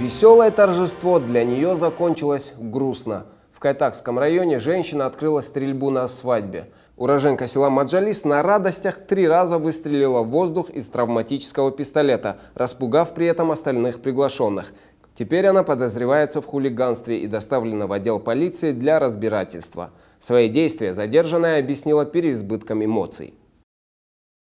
Веселое торжество для нее закончилось грустно. В Кайтакском районе женщина открыла стрельбу на свадьбе. Уроженка села Маджалис на радостях три раза выстрелила в воздух из травматического пистолета, распугав при этом остальных приглашенных. Теперь она подозревается в хулиганстве и доставлена в отдел полиции для разбирательства. Свои действия задержанная объяснила переизбытком эмоций.